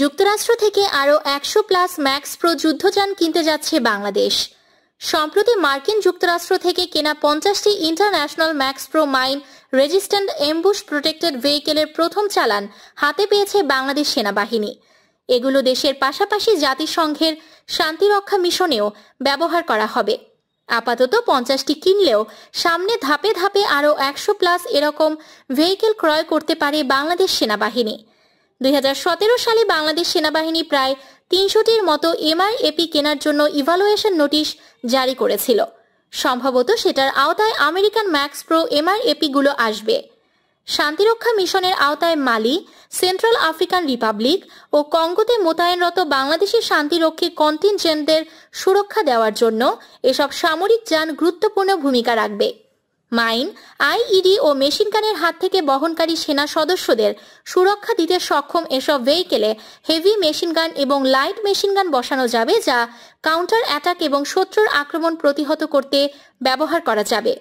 যুক্তরাষ্ট্র থেকে আরও একশো প্লাস ম্যাক্স প্রো যুদ্ধযান কিনতে যাচ্ছে বাংলাদেশ সম্প্রতি মার্কিন যুক্তরাষ্ট্র থেকে কেনা পঞ্চাশটি International MaxxPro mine resistant ambush protected ভেহিকেলের প্রথম চালান হাতে পেয়েছে বাংলাদেশ সেনাবাহিনী এগুলো দেশের পাশাপাশি জাতিসংঘের শান্তিরক্ষা মিশনেও ব্যবহার করা হবে আপাতত পঞ্চাশটি কিনলেও সামনে ধাপে ধাপে আরও একশো প্লাস এরকম ভেহিকেল ক্রয় করতে পারে বাংলাদেশ সেনাবাহিনী দুই সালে বাংলাদেশ সেনাবাহিনী প্রায় তিনশোটির মতো এমআইএপি কেনার জন্য ইভালুয়েশন নোটিশ জারি করেছিল সম্ভবত সেটার আওতায় আমেরিকান ম্যাক্স প্রো এমআইএপি গুলো আসবে শান্তিরক্ষা মিশনের আওতায় মালি সেন্ট্রাল আফ্রিকান রিপাবলিক ও কঙ্গোতে মোতায়েনরত বাংলাদেশি শান্তিরক্ষী কন্টিনজেন্টদের সুরক্ষা দেওয়ার জন্য এসব সামরিক যান গুরুত্বপূর্ণ ভূমিকা রাখবে মাইন আইইডি ও মেশিনগানের হাত থেকে বহনকারী সেনা সদস্যদের সুরক্ষা দিতে সক্ষম এসব ভেহিকেলে হেভি মেশিনগান এবং লাইট মেশিনগান বসানো যাবে যা কাউন্টার অ্যাটাক এবং শত্রুর আক্রমণ প্রতিহত করতে ব্যবহার করা যাবে